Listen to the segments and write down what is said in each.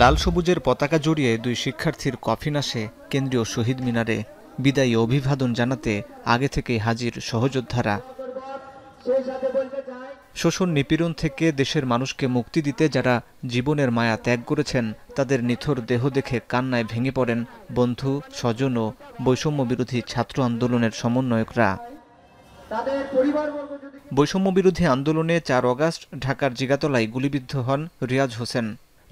লাল সবুজের পতাকা জড়িয়ে দুই শিক্ষার্থীর কফিন আসে কেন্দ্রীয় শহীদ মিনারে বিদায়ী অভিবাদন জানাতে আগে থেকেই হাজির সহযোদ্ধারা শোষণ নিপীড়ন থেকে দেশের মানুষকে মুক্তি দিতে যারা জীবনের মায়া ত্যাগ করেছেন তাদের নিথর দেহ দেখে কান্নায় ভেঙে পড়েন বন্ধু স্বজন ও বৈষম্য বিরোধী ছাত্র আন্দোলনের সমন্বয়করা বৈষম্য বিরোধী আন্দোলনে চার অগাস্ট ঢাকার জিগাতলায় গুলিবিদ্ধ হন রিয়াজ হোসেন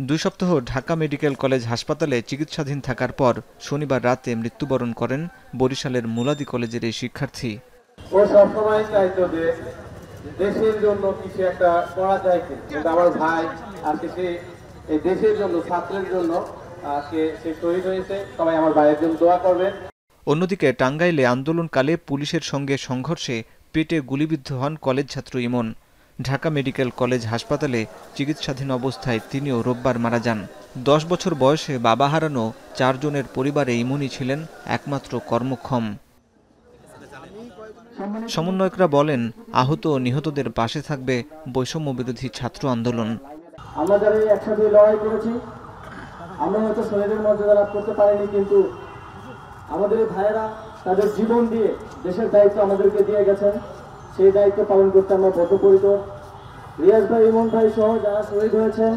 দুই সপ্তাহ ঢাকা মেডিকেল কলেজ হাসপাতালে চিকিৎসাধীন থাকার পর শনিবার রাতে মৃত্যুবরণ করেন বরিশালের মুলাদি কলেজের এই শিক্ষার্থী দেশের জন্য কিছু একটা করা যায় কিন্তু আমার ভাই আজকে সে এই দেশের জন্য ছাত্রের জন্য আজকে সে শহীদ হয়েছে সবাই আমার ভাইয়ের জন্য দোয়া করবে অন্যদিকে টাঙ্গাইলে আন্দোলনকালে পুলিশের সঙ্গে সংঘর্ষে পেটে গুলিবিদ্ধ হন কলেজ ছাত্র ইমন ঢাকা মেডিকেল কলেজ হাসপাতালে চিকিৎসাধীন অবস্থায় তিনিও রোববার মারা যান দশ বছর বয়সে বাবা হারানো চারজনের পরিবারে ইমুনি ছিলেন একমাত্র কর্মক্ষম সমন্বয়করা বলেন আহত ও নিহতদের পাশে থাকবে বৈষম্য বিরোধী ছাত্র আন্দোলন আমাদের ভাইয়েরা তাদের জীবন দিয়ে দেশের দায়িত্ব আমাদেরকে দিয়ে গেছেন সেই দায়িত্ব পালন করতে আমরা বদ্ধপরিকর রিয়াজ ভাই ইমন ভাই সহ যারা শহীদ হয়েছেন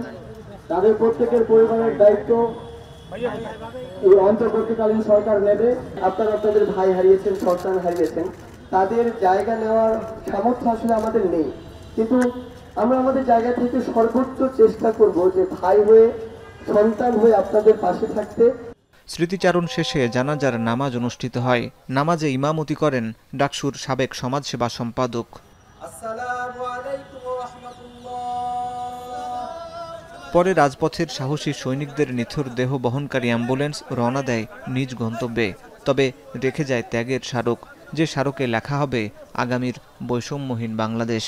তাদের প্রত্যেকের পরিবারের দায়িত্ব এই অন্তর্বর্তীকালীন সরকার নেবে আপনারা আপনাদের ভাই হারিয়েছেন সন্তান হারিয়েছেন তাদের জায়গা নেওয়ার সামর্থ্য আসলে আমাদের নেই কিন্তু আমরা আমাদের জায়গা থেকে সর্বোচ্চ চেষ্টা করব যে ভাই হয়ে সন্তান হয়ে আপনাদের পাশে থাকতে স্মৃতিচারণ শেষে জানাজার নামাজ অনুষ্ঠিত হয় নামাজে ইমামতি করেন ডাকসুর সাবেক সমাজসেবা সম্পাদক পরে রাজপথের সাহসী সৈনিকদের নিথর দেহ বহনকারী অ্যাম্বুলেন্স রওনা দেয় নিজ গন্তব্যে তবে রেখে যায় ত্যাগের স্মারক যে স্মারকে লেখা হবে আগামীর বৈষম্যহীন বাংলাদেশ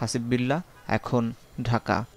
হাসিব বিল্লা এখন ঢাকা